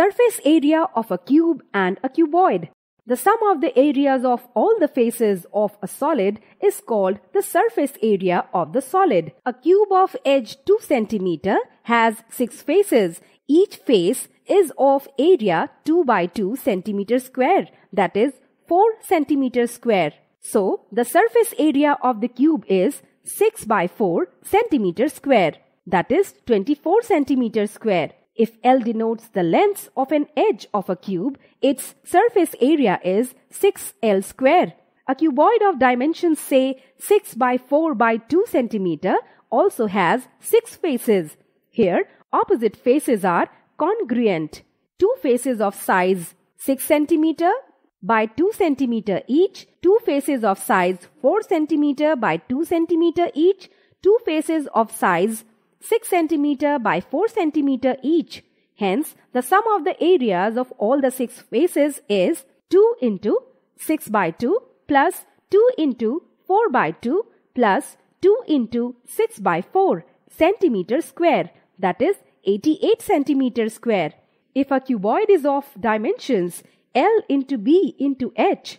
surface area of a cube and a cuboid. The sum of the areas of all the faces of a solid is called the surface area of the solid. A cube of edge 2 cm has 6 faces. Each face is of area 2 by 2 cm square, that is 4 cm square. So, the surface area of the cube is 6 by 4 cm square, that is 24 cm square. If L denotes the length of an edge of a cube, its surface area is 6L square. A cuboid of dimensions say 6 by 4 by 2 centimeter also has 6 faces. Here, opposite faces are congruent. Two faces of size 6 centimeter by 2 centimeter each, two faces of size 4 centimeter by 2 centimeter each, two faces of size 6 cm by 4 cm each. Hence, the sum of the areas of all the six faces is 2 into 6 by 2 plus 2 into 4 by 2 plus 2 into 6 by 4 centimeter square that is 88 centimeter square. If a cuboid is of dimensions L into B into H,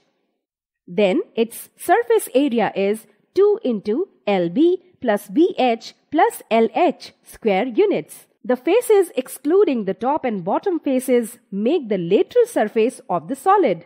then its surface area is 2 into LB plus BH plus LH square units. The faces excluding the top and bottom faces make the lateral surface of the solid.